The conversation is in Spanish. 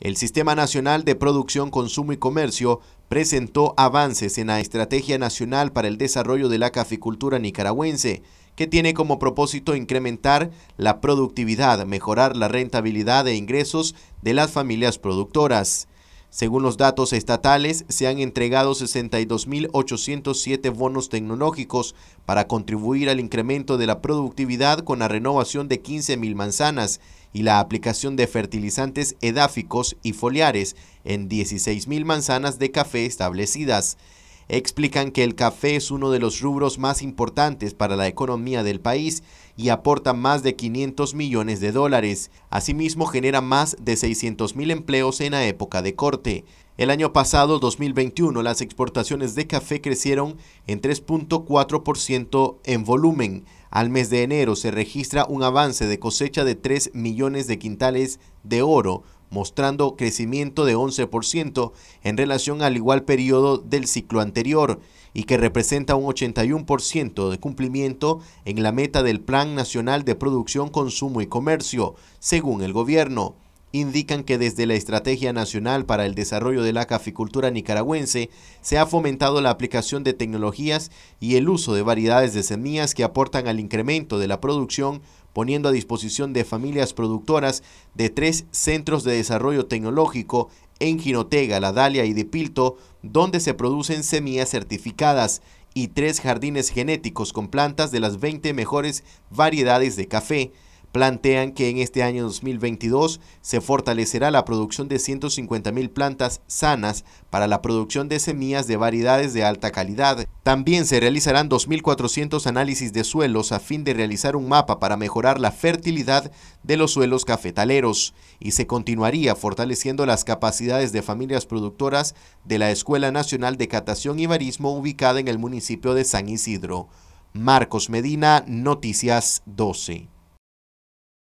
El Sistema Nacional de Producción, Consumo y Comercio presentó avances en la Estrategia Nacional para el Desarrollo de la Caficultura Nicaragüense, que tiene como propósito incrementar la productividad, mejorar la rentabilidad e ingresos de las familias productoras. Según los datos estatales, se han entregado 62.807 bonos tecnológicos para contribuir al incremento de la productividad con la renovación de 15.000 manzanas y la aplicación de fertilizantes edáficos y foliares en 16.000 manzanas de café establecidas explican que el café es uno de los rubros más importantes para la economía del país y aporta más de 500 millones de dólares. Asimismo, genera más de 600 mil empleos en la época de corte. El año pasado, 2021, las exportaciones de café crecieron en 3.4% en volumen. Al mes de enero se registra un avance de cosecha de 3 millones de quintales de oro, mostrando crecimiento de 11% en relación al igual periodo del ciclo anterior y que representa un 81% de cumplimiento en la meta del Plan Nacional de Producción, Consumo y Comercio, según el gobierno. Indican que desde la Estrategia Nacional para el Desarrollo de la Caficultura Nicaragüense se ha fomentado la aplicación de tecnologías y el uso de variedades de semillas que aportan al incremento de la producción poniendo a disposición de familias productoras de tres centros de desarrollo tecnológico en Ginotega, La Dalia y de Pilto, donde se producen semillas certificadas y tres jardines genéticos con plantas de las 20 mejores variedades de café plantean que en este año 2022 se fortalecerá la producción de 150.000 plantas sanas para la producción de semillas de variedades de alta calidad. También se realizarán 2.400 análisis de suelos a fin de realizar un mapa para mejorar la fertilidad de los suelos cafetaleros y se continuaría fortaleciendo las capacidades de familias productoras de la Escuela Nacional de Catación y Barismo ubicada en el municipio de San Isidro. Marcos Medina, Noticias 12.